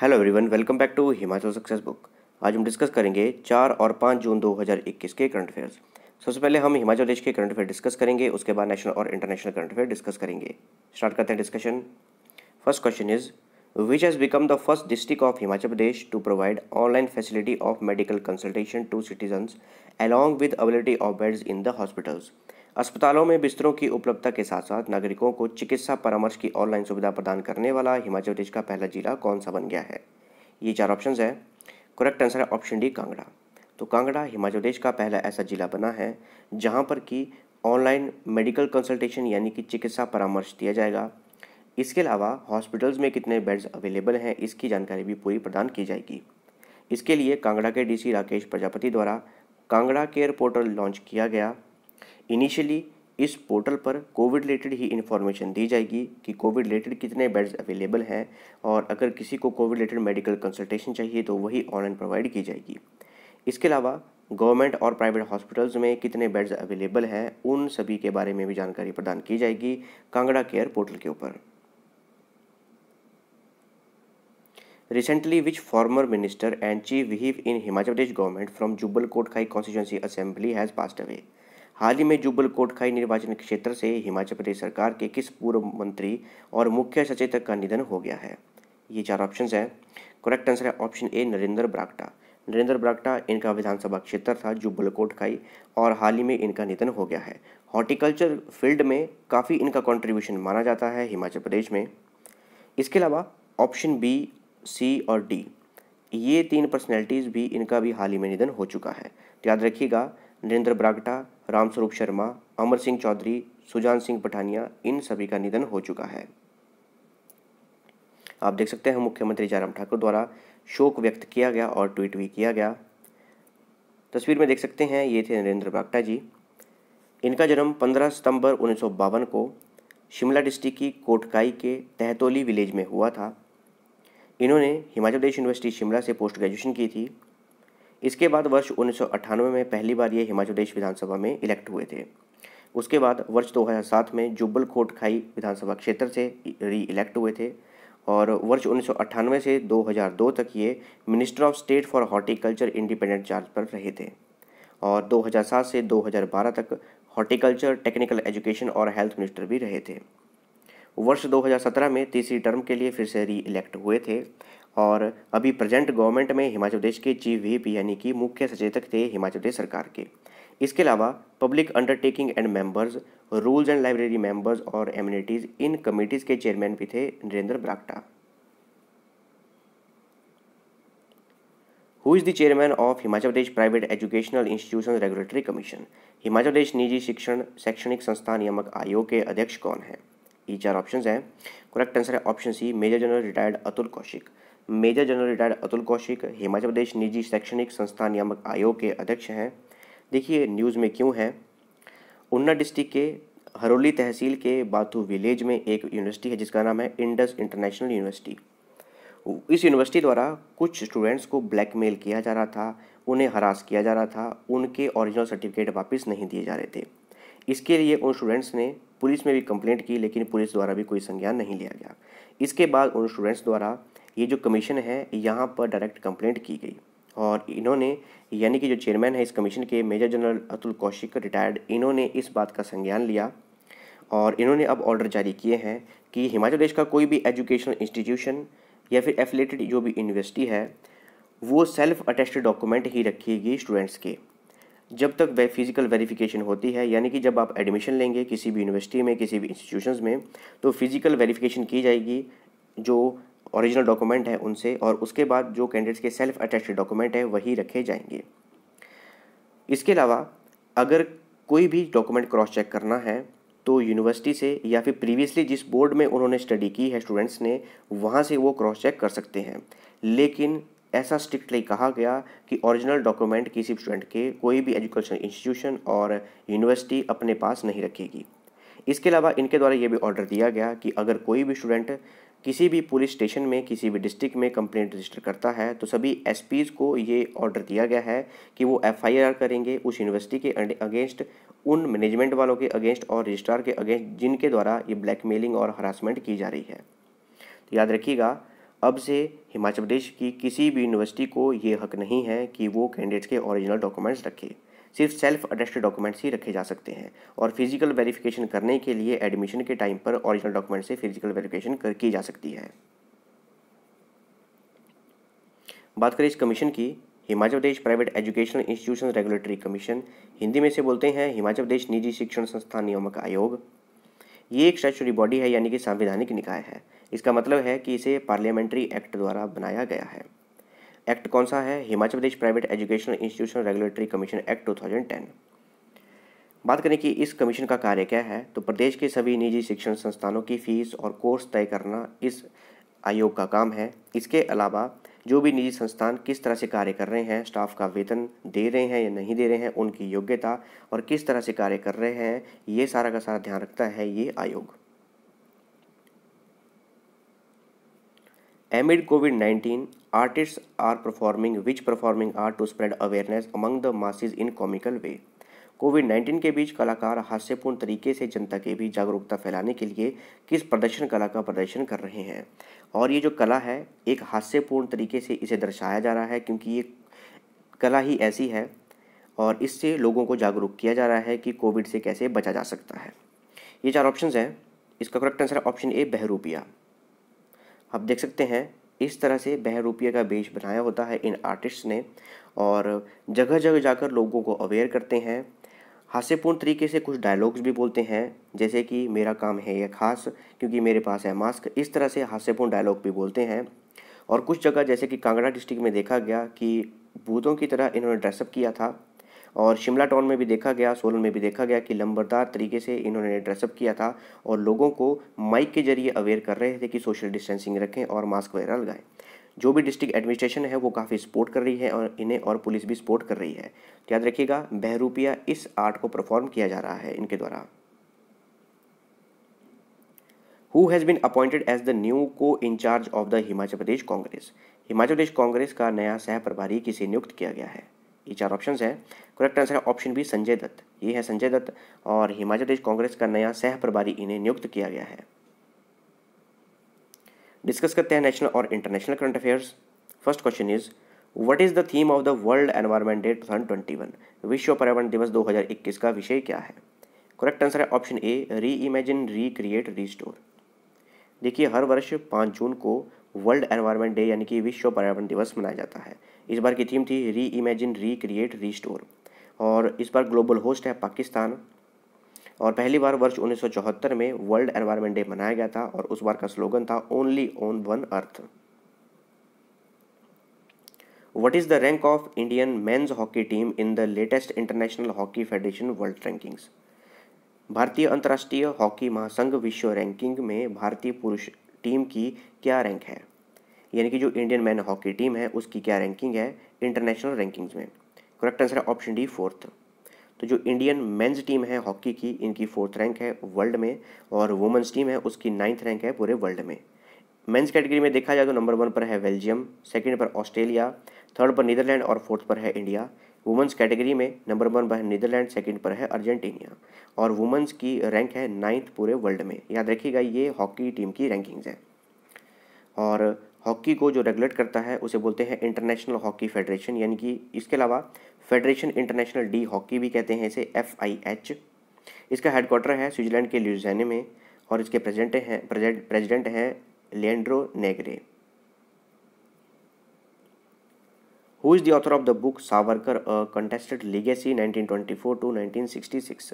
Hello everyone welcome back to Himachal success book आज हम discuss करेंगे चार और पाँच जून 2021 के करंट अफेयर्स सबसे पहले हम हिमाचल प्रदेश के करंट अफेयर डिस्कस करेंगे उसके बाद नेशनल और इंटरनेशनल करंट अफेयर डिस्कस करेंगे स्टार्ट करते हैं discussion first question is which has become the first district of Himachal Pradesh to provide online facility of medical consultation to citizens along with availability of beds in the hospitals अस्पतालों में बिस्तरों की उपलब्धता के साथ साथ नागरिकों को चिकित्सा परामर्श की ऑनलाइन सुविधा प्रदान करने वाला हिमाचल प्रदेश का पहला जिला कौन सा बन गया है ये चार ऑप्शन है करेक्ट आंसर है ऑप्शन डी कांगड़ा तो कांगड़ा हिमाचल प्रदेश का पहला ऐसा जिला बना है जहाँ पर कि ऑनलाइन मेडिकल कंसल्टेशन यानी कि चिकित्सा परामर्श दिया जाएगा इसके अलावा हॉस्पिटल्स में कितने बेड्स अवेलेबल हैं इसकी जानकारी भी पूरी प्रदान की जाएगी इसके लिए कांगड़ा के डीसी राकेश प्रजापति द्वारा कांगड़ा केयर पोर्टल लॉन्च किया गया इनिशियली इस पोर्टल पर कोविड रिलेटेड ही इन्फॉर्मेशन दी जाएगी कि कोविड रिलेटेड कितने बेड्स अवेलेबल हैं और अगर किसी को कोविड रिलेटेड मेडिकल कंसल्टेशन चाहिए तो वही ऑनलाइन प्रोवाइड की जाएगी इसके अलावा गवर्नमेंट और प्राइवेट हॉस्पिटल्स में कितने बेड्स अवेलेबल हैं उन सभी के बारे में भी जानकारी प्रदान की जाएगी कांगड़ा केयर पोर्टल के ऊपर recently which former minister and chief whip in Himachal Pradesh government from Jubbal Kotkhai constituency assembly has passed away हाल ही में जुब्बल कोटखाई निर्वाचन क्षेत्र से हिमाचल प्रदेश सरकार के किस पूर्व मंत्री और मुख्य सचेतक का निधन हो गया है ये चार ऑप्शन हैं करेक्ट आंसर है ऑप्शन ए नरेंद्र बरागटा नरेंद्र बरागटा इनका विधानसभा क्षेत्र था जुब्बल कोटखाई और हाल ही में इनका निधन हो गया है हॉर्टिकल्चर फील्ड में काफ़ी इनका कंट्रीब्यूशन माना जाता है हिमाचल प्रदेश में इसके अलावा ऑप्शन बी सी और डी ये तीन पर्सनैलिटीज़ भी इनका भी हाल ही में निधन हो चुका है तो याद रखिएगा नरेंद्र बरागटा रामस्वरूप शर्मा अमर सिंह चौधरी सुजान सिंह पठानिया इन सभी का निधन हो चुका है आप देख सकते हैं मुख्यमंत्री जयराम ठाकुर द्वारा शोक व्यक्त किया गया और ट्वीट भी किया गया तस्वीर में देख सकते हैं ये थे नरेंद्र बरागटा जी इनका जन्म 15 सितंबर उन्नीस को शिमला डिस्ट्रिक्ट की कोटकाई के तहतोली विलेज में हुआ था इन्होंने हिमाचल प्रदेश यूनिवर्सिटी शिमला से पोस्ट ग्रेजुएशन की थी इसके बाद वर्ष उन्नीस में पहली बार ये हिमाचल प्रदेश विधानसभा में इलेक्ट हुए थे उसके बाद वर्ष 2007 में जुब्बल कोटखाई विधानसभा क्षेत्र से री इलेक्ट हुए थे और वर्ष उन्नीस से 2002 तक ये minister of state for horticulture independent charge पर रहे थे और 2007 से 2012 तक हॉर्टिकल्चर टेक्निकल एजुकेशन और हेल्थ मिनिस्टर भी रहे थे वर्ष 2017 में तीसरी टर्म के लिए फिर से री इलेक्ट हुए थे और अभी प्रेजेंट गवर्नमेंट में हिमाचल प्रदेश के चीफ व्हीप यानी कि मुख्य सचेतक थे हिमाचल प्रदेश सरकार के इसके अलावा public undertaking and members rules and library members और एम्यूनिटीज़ इन कमिटीज़ के चेयरमैन भी थे Narendra Bragta who is the chairman of Himachal Pradesh private educational institution regulatory commission Himachal Pradesh निजी शिक्षण शैक्षणिक संस्थान नियामक आयोग के अध्यक्ष कौन है ये चार ऑप्शन हैं करेक्ट आंसर है option C major general retired Atul Kaushik major general retired Atul Kaushik Himachal Pradesh निजी शैक्षणिक संस्थान नियामक आयोग के अध्यक्ष हैं देखिए न्यूज़ में क्यों हैं उन्ना डिस्ट्रिक्ट के हरोली तहसील के बाथू विलेज में एक यूनिवर्सिटी है जिसका नाम है इंडस इंटरनेशनल यूनिवर्सिटी इस यूनिवर्सिटी द्वारा कुछ स्टूडेंट्स को ब्लैकमेल किया जा रहा था उन्हें हरास किया जा रहा था उनके ओरिजिनल सर्टिफिकेट वापस नहीं दिए जा रहे थे इसके लिए उन स्टूडेंट्स ने पुलिस में भी कंप्लेंट की लेकिन पुलिस द्वारा भी कोई संज्ञान नहीं लिया गया इसके बाद उन स्टूडेंट्स द्वारा ये जो कमीशन है यहाँ पर डायरेक्ट कंप्लेंट की गई और इन्होंने यानी कि जो चेयरमैन है इस कमीशन के major general Atul Kaushik retired इन्होंने इस बात का संज्ञान लिया और इन्होंने अब ऑर्डर जारी किए हैं कि हिमाचल प्रदेश का कोई भी एजुकेशनल इंस्टीट्यूशन या फिर एफिलेटेड जो भी यूनिवर्सिटी है वो सेल्फ अटेस्टेड डॉक्यूमेंट ही रखेगी स्टूडेंट्स के जब तक वे फिज़िकल वेरिफिकेशन होती है यानी कि जब आप एडमिशन लेंगे किसी भी यूनिवर्सिटी में किसी भी इंस्टीट्यूशन में तो फिज़िकल वेरिफिकेशन की जाएगी जो ओरिजिनल डॉक्यूमेंट है उनसे और उसके बाद जो कैंडिडेट्स के सेल्फ अटैच्ड डॉक्यूमेंट है वही रखे जाएंगे इसके अलावा अगर कोई भी डॉक्यूमेंट क्रॉस चेक करना है तो यूनिवर्सिटी से या फिर प्रीवियसली जिस बोर्ड में उन्होंने स्टडी की है स्टूडेंट्स ने वहाँ से वो क्रॉस चेक कर सकते हैं लेकिन ऐसा स्ट्रिक्टली कहा गया कि ओरिजिनल डॉक्यूमेंट किसी स्टूडेंट के कोई भी एजुकेशन इंस्टीट्यूशन और यूनिवर्सिटी अपने पास नहीं रखेगी इसके अलावा इनके द्वारा ये भी ऑर्डर दिया गया कि अगर कोई भी स्टूडेंट किसी भी पुलिस स्टेशन में किसी भी डिस्ट्रिक्ट में कंप्लेंट रजिस्टर करता है तो सभी एस को ये ऑर्डर दिया गया है कि वो एफ करेंगे उस यूनिवर्सिटी के अं-, अगेंस्ट उन मैनेजमेंट वालों के अगेंस्ट और रजिस्ट्रार के अगेंस्ट जिनके द्वारा ये ब्लैकमेलिंग और हरासमेंट की जा रही है तो याद रखिएगा अब से हिमाचल प्रदेश की किसी भी यूनिवर्सिटी को ये हक नहीं है कि वो कैंडिडेट्स के ओरिजिनल डॉक्यूमेंट्स रखे सिर्फ सेल्फ अटेस्टेड डॉक्यूमेंट्स ही रखे जा सकते हैं और फिजिकल वेरिफिकेशन करने के लिए एडमिशन के टाइम पर ओरिजिनल डॉक्यूमेंट से फिजिकल वेरिफिकेशन कर की जा सकती है बात करें इस कमीशन की Himachal Pradesh private educational institution regulatory commission Hindi में से बोलते हैं हिमाचल प्रदेश निजी शिक्षण संस्थान नियामक आयोग ये एक स्टैचुरी बॉडी है यानी कि संवैधानिक निकाय है इसका मतलब है कि इसे पार्लियामेंट्री एक्ट द्वारा बनाया गया है एक्ट कौन सा है Himachal Pradesh private educational institution regulatory commission act टू बात करें कि इस कमीशन का कार्य क्या है तो प्रदेश के सभी निजी शिक्षण संस्थानों की फीस और कोर्स तय करना इस आयोग का काम है इसके अलावा जो भी निजी संस्थान किस तरह से कार्य कर रहे हैं स्टाफ का वेतन दे रहे हैं या नहीं दे रहे हैं उनकी योग्यता और किस तरह से कार्य कर रहे हैं ये सारा का सारा ध्यान रखता है ये आयोग Amid COVID-19, artists are performing which performing art to spread awareness among the masses in comical way. Covid 19 के बीच कलाकार हास्यपूर्ण तरीके से जनता के बीच जागरूकता फैलाने के लिए किस प्रदर्शन कला का प्रदर्शन कर रहे हैं और ये जो कला है एक हास्यपूर्ण तरीके से इसे दर्शाया जा रहा है क्योंकि ये कला ही ऐसी है और इससे लोगों को जागरूक किया जा रहा है कि कोविड से कैसे बचा जा सकता है ये चार ऑप्शन हैं इसका correct answer option A Bahurupiya आप देख सकते हैं इस तरह से बह रुपये का बेच बनाया होता है इन आर्टिस्ट ने और जगह जगह जाकर लोगों को अवेयर करते हैं हास्यपूर्ण तरीके से कुछ डायलॉग्स भी बोलते हैं जैसे कि मेरा काम है यह खास क्योंकि मेरे पास है मास्क इस तरह से हास्यपूर्ण डायलॉग भी बोलते हैं और कुछ जगह जैसे कि कांगड़ा डिस्ट्रिक्ट में देखा गया कि भूतों की तरह इन्होंने ड्रेसअप किया था और शिमला टाउन में भी देखा गया सोलन में भी देखा गया कि लंबरदार तरीके से इन्होंने ड्रेसअप किया था और लोगों को माइक के जरिए अवेयर कर रहे थे कि सोशल डिस्टेंसिंग रखें और मास्क वगैरह लगाएं जो भी डिस्ट्रिक्ट एडमिनिस्ट्रेशन है वो काफ़ी सपोर्ट कर रही है और इन्हें और पुलिस भी सपोर्ट कर रही है याद रखिएगा बहरूपिया इस आर्ट को परफॉर्म किया जा रहा है इनके द्वारा who has been appointed as the new co incharge of the Himachal Pradesh Congress Himachal Pradesh Congress का नया सह प्रभारी किसे नियुक्त किया गया है ये चार ऑप्शन है करेक्ट आंसर है ऑप्शन बी संजय दत्त ये है संजय दत्त और हिमाचल प्रदेश कांग्रेस का नया सह प्रभारी इन्हें नियुक्त किया गया है डिस्कस करते हैं नेशनल और international current affairs first question is what is the theme of the world environment day 2021 विश्व पर्यावरण दिवस 2021 का विषय क्या है करेक्ट आंसर है option A reimagine recreate restore देखिए हर वर्ष पाँच जून को वर्ल्ड एनवायरमेंट डे यानी कि विश्व पर्यावरण दिवस मनाया जाता है इस बार की थीम थी री इमेजिन री क्रिएट री स्टोर और इस बार ग्लोबल होस्ट है पाकिस्तान और पहली बार वर्ष उन्नीस में वर्ल्ड एनवायरनमेंट डे मनाया गया था और उस बार का स्लोगन था only on one earth what is the rank of Indian men's hockey team in the latest international hockey federation world rankings भारतीय अंतर्राष्ट्रीय हॉकी महासंघ विश्व रैंकिंग में भारतीय पुरुष टीम की क्या रैंक है यानी कि जो इंडियन मैन हॉकी टीम है उसकी क्या रैंकिंग है इंटरनेशनल रैंकिंग्स में करेक्ट आंसर है ऑप्शन डी फोर्थ तो जो इंडियन मेंस टीम है हॉकी की इनकी फोर्थ रैंक है वर्ल्ड में और वुमेंस टीम है उसकी नाइन्थ रैंक है पूरे वर्ल्ड में मेंस कैटेगरी में देखा जाए तो नंबर वन पर है बेल्जियम सेकंड पर ऑस्ट्रेलिया थर्ड पर नीदरलैंड और फोर्थ पर है इंडिया वुमेंस कैटेगरी में नंबर वन पर है नीदरलैंड सेकंड पर है अर्जेंटीनिया और वुमेंस की रैंक है नाइन्थ पूरे वर्ल्ड में याद रखिएगा ये हॉकी टीम की रैंकिंग्स हैं और हॉकी को जो रेगुलेट करता है उसे बोलते हैं इंटरनेशनल हॉकी फेडरेशन यानी कि इसके अलावा फेडरेशन इंटरनेशनल डी हॉकी भी कहते हैं इसे एफ आई एच इसका हेडक्वार्टर है स्विट्जरलैंड के ल्यूजैने में और इसके प्रेजिडेंट हैं प्रेजिडेंट हैं Leandro Negre who is the author of the book Savarkar a contested legacy 1924 to 1966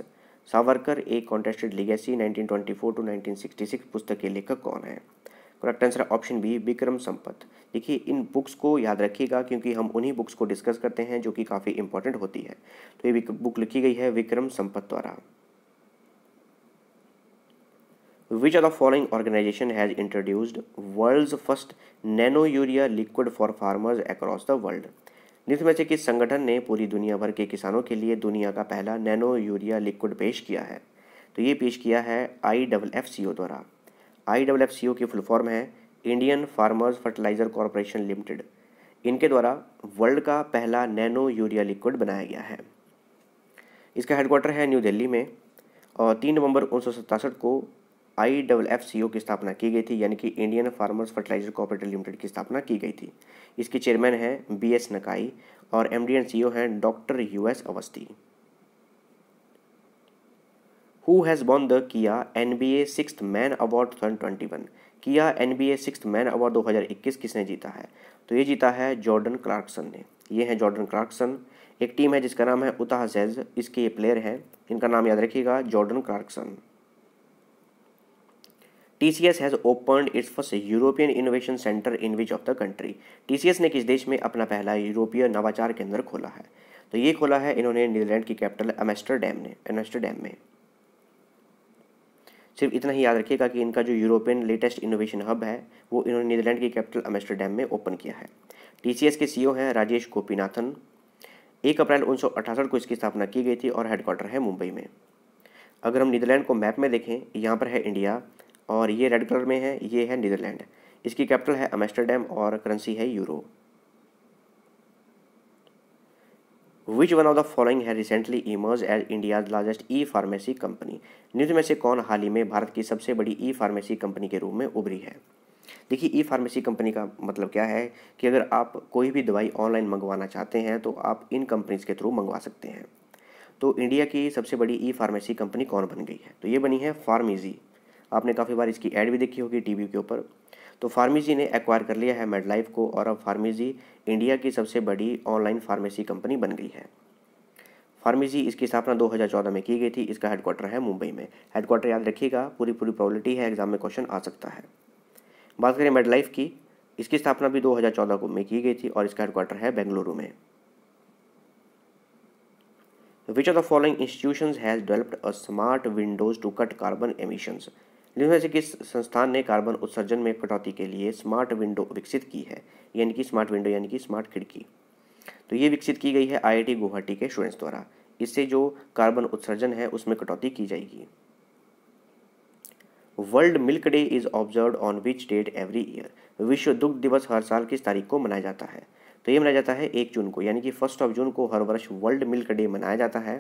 Savarkar एक कॉन्टेस्टेड लीगेसी 1924 टू 1966 पुस्तक के लेखक कौन है correct answer option B Vikram Sampath देखिए इन बुक्स को याद रखिएगा क्योंकि हम उन्हीं बुक्स को डिस्कस करते हैं जो कि काफ़ी इंपॉर्टेंट होती है तो ये बुक लिखी गई है विक्रम संपत द्वारा which are the following organisation has introduced world first nano urea liquid for farmers across the world निम्न में से किस संगठन ने पूरी दुनिया भर के किसानों के लिए दुनिया का पहला नैनो यूरिया लिक्विड पेश किया है तो ये पेश किया है आई डबल एफ सी ओ द्वारा I W F C O की फुल फॉर्म है Indian farmers fertiliser corporation limited इनके द्वारा वर्ल्ड का पहला नैनो यूरिया लिक्विड बनाया गया है इसका हेडक्वार्टर है न्यू दिल्ली में और तीन नवंबर उन्नीस को I W F C O की स्थापना की गई थी यानी कि Indian farmers fertiliser cooperative limited की स्थापना की गई थी इसके चेयरमैन हैं बी एस नकाई और M D and C O हैं doctor U S Awasthi who has won the किया N B A six man award two thousand twenty one किया N B A six man award दो हज़ार इक्कीस किसने जीता है तो ये जीता है जॉर्डन क्लार्कसन ने ये हैं जॉर्डन क्लार्कसन एक टीम है जिसका नाम है उताह जैज इसके ये प्लेयर हैं इनका नाम याद रखिएगा Jordan Clarkson T C open its first European innovation centre in which of the country T C S ने किस देश में अपना पहला यूरोपीय नवाचार केंद्र खोला है तो ये खोला है इन्होंने नीदरलैंड की कैपिटल एम्स्टरडेम ने एम्स्टरडेम में सिर्फ इतना ही याद रखिएगा कि इनका जो यूरोपियन लेटेस्ट इनोवेशन हब है वो इन्होंने नीदरलैंड की कैपिटल अमेस्टरडैम में ओपन किया है एस के ओ e हैं राजेश गोपीनाथन एक अप्रैल उन्नीस को इसकी स्थापना की गई थी और हेडक्वार्टर है मुंबई में अगर हम नीदरलैंड को मैप में देखें यहाँ पर है इंडिया और ये रेड कलर में है ये है नीदरलैंड इसकी कैपिटल है अमेस्टरडैम और करेंसी है euro which one of the following है recently emerge as India's largest e pharmacy company निम्न में से कौन हाल ही में भारत की सबसे बड़ी ई फार्मेसी कंपनी के रूप में उभरी है देखिए ई फार्मेसी कंपनी का मतलब क्या है कि अगर आप कोई भी दवाई ऑनलाइन मंगवाना चाहते हैं तो आप इन कंपनीज के थ्रू मंगवा सकते हैं तो इंडिया की सबसे बड़ी ई फार्मेसी कंपनी कौन बन गई है तो ये बनी है फार्मीजी आपने काफ़ी बार इसकी एड भी देखी होगी टीवी के ऊपर तो फार्मेसी ने एक्वायर कर लिया है मेडलाइफ को और अब फार्मेसी इंडिया की सबसे बड़ी ऑनलाइन फार्मेसी कंपनी बन गई है फार्मेसी इसकी स्थापना 2014 में की गई थी इसका हेडक्वार्टर है मुंबई में हेडक्वार्टर याद रखिएगा पूरी पूरी प्रॉबिलिटी है एग्जाम में क्वेश्चन आ सकता है बात करें मेडलाइफ की इसकी स्थापना भी 2014 को में की गई थी और इसका हेडक्वार्टर है बेंगलुरु में which of the following institution has developed a smart windows to cut carbon emissions जिनमें से किस संस्थान ने कार्बन उत्सर्जन में कटौती के लिए स्मार्ट विंडो विकसित की है यानी कि स्मार्ट विंडो यानी कि स्मार्ट खिड़की तो ये विकसित की गई है आईआईटी गुवाहाटी के स्टूडेंट्स द्वारा इससे जो कार्बन उत्सर्जन है उसमें कटौती की जाएगी world milk day is observe on which date every year विश्व दुग्ध दिवस हर साल किस तारीख को मनाया जाता है तो ये मनाया जाता है एक जून को यानी कि फर्स्ट ऑफ जून को हर वर्ष वर्ल्ड मिल्क डे मनाया जाता है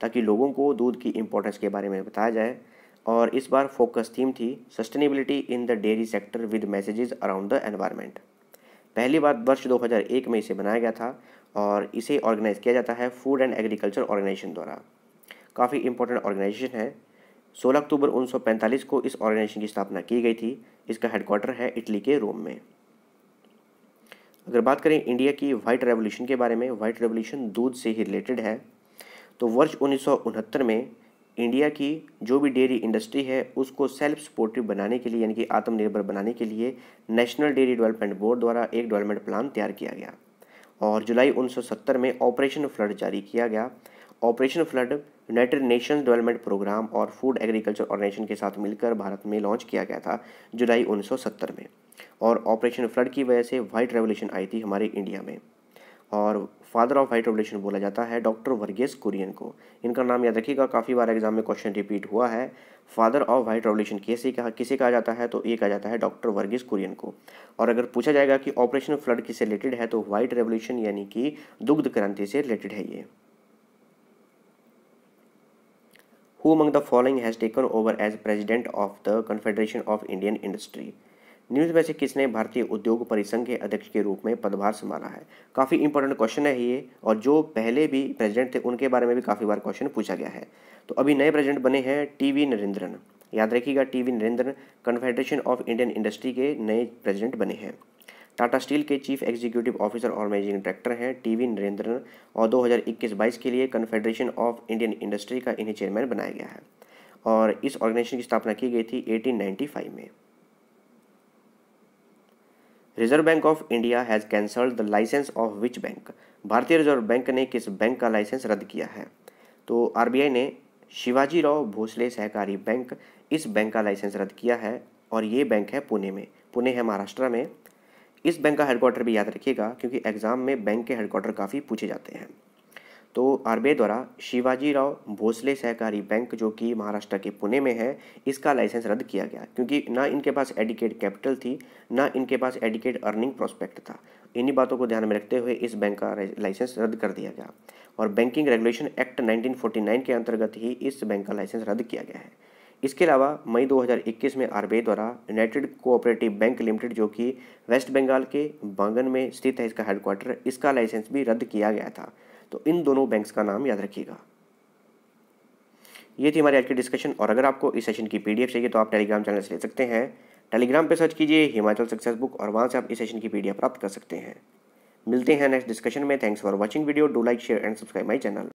ताकि लोगों को दूध की इम्पोर्टेंस के बारे में बताया जाए और इस बार फोकस थीम थी sustainability in the dairy sector with messages around the environment पहली बार वर्ष 2001 में इसे बनाया गया था और इसे ऑर्गेनाइज किया जाता है फूड एंड एग्रीकल्चर ऑर्गेनाइजेशन द्वारा काफ़ी इंपॉर्टेंट ऑर्गेनाइजेशन है 16 अक्टूबर 1945 को इस ऑर्गेनाइजेशन की स्थापना की गई थी इसका हेडक्वार्टर है इटली के रोम में अगर बात करें इंडिया की वाइट रेवोल्यूशन के बारे में वाइट रेवोल्यूशन दूध से ही रिलेटेड है तो वर्ष उन्नीस में इंडिया की जो भी डेयरी इंडस्ट्री है उसको सेल्फ सपोर्टिव बनाने के लिए यानी कि आत्मनिर्भर बनाने के लिए नेशनल डेयरी डेवलपमेंट बोर्ड द्वारा एक डेवलपमेंट प्लान तैयार किया गया और जुलाई 1970 में ऑपरेशन फ्लड जारी किया गया operation flood United Nation development programme और फूड एग्रीकल्चर ऑर्गेनाइजेशन के साथ मिलकर भारत में लॉन्च किया गया था जुलाई 1970 में और ऑपरेशन फ्लड की वजह से वाइट रेवोल्यूशन आई थी हमारे इंडिया में और फादर ऑफ हाइट ऑपरेशन बोला जाता है डॉक्टर वर्गेस कुरियन को इनका नाम याद रखिएगा काफ़ी बार एग्जाम में क्वेश्चन रिपीट हुआ है फादर ऑफ हाइट ऑपरेशन कैसे कहा किसे कहा जाता है तो ये कहा जाता है डॉक्टर वर्गेस कुरियन को और अगर पूछा जाएगा कि ऑपरेशन फ्लड किससे रिलेटेड है तो वाइट रेवोल्यूशन यानी कि दुग्ध क्रांति से रिलेटेड है ये who among the following has taken over as president of the confederation of Indian industry news वैसे किसने भारतीय उद्योग परिसंघ के अध्यक्ष के रूप में पदभार संभाला है काफ़ी इंपॉर्टेंट क्वेश्चन है ये और जो पहले भी प्रेसिडेंट थे उनके बारे में भी काफ़ी बार क्वेश्चन पूछा गया है तो अभी नए प्रेसिडेंट बने हैं टी वी नरेंद्रन याद रखिएगा T V Narendran confederation of Indian industry के नए प्रेसिडेंट बने हैं टाटा स्टील के चीफ एग्जीक्यूटिव ऑफिसर और मैनेजिंग डायरेक्टर हैं टी वी नरेंद्रन और 2021-22 के लिए कन्फेडरेशन ऑफ इंडियन इंडस्ट्री का इन्हें चेयरमैन बनाया गया है और इस ऑर्गेनाइजेशन की स्थापना की गई थी 1895 में reserve bank of India has cancelled the licence of which bank भारतीय रिजर्व बैंक ने किस बैंक का लाइसेंस रद्द किया है तो आर ने शिवाजी राव भोसले सहकारी बैंक इस बैंक का लाइसेंस रद्द किया है और ये बैंक है पुणे में पुणे है महाराष्ट्र में इस बैंक का हेडक्वार्टर भी याद रखिएगा क्योंकि एग्ज़ाम में बैंक के हेडक्वार्टर काफ़ी पूछे जाते हैं तो आर द्वारा शिवाजी राव भोसले सहकारी बैंक जो कि महाराष्ट्र के पुणे में है इसका लाइसेंस रद्द किया गया क्योंकि ना इनके पास एडिकेट कैपिटल थी ना इनके पास एडिकेट अर्निंग प्रोस्पेक्ट था इन्हीं बातों को ध्यान में रखते हुए इस बैंक का लाइसेंस रद्द कर दिया गया और बैंकिंग रेगुलेशन एक्ट 1949 के अंतर्गत ही इस बैंक का लाइसेंस रद्द किया गया है इसके अलावा मई 2021 में आर द्वारा यूनाइटेड कोऑपरेटिव बैंक लिमिटेड जो कि वेस्ट बंगाल के बांगन में स्थित है इसका हेडक्वार्टर इसका लाइसेंस भी रद्द किया गया था तो इन दोनों बैंक्स का नाम याद रखिएगा ये थी हमारी आज की डिस्कशन और अगर आपको इस सेशन की पीडीएफ चाहिए तो आप टेलीग्राम चैनल से ले सकते हैं टेलीग्राम पर सर्च कीजिए हिमाचल सक्सेस बुक और वहाँ से आप इस सेशन की पीडीएफ प्राप्त कर सकते हैं मिलते हैं नेक्स्ट डिस्कशन में thanks for watching video do like share and subscribe my channel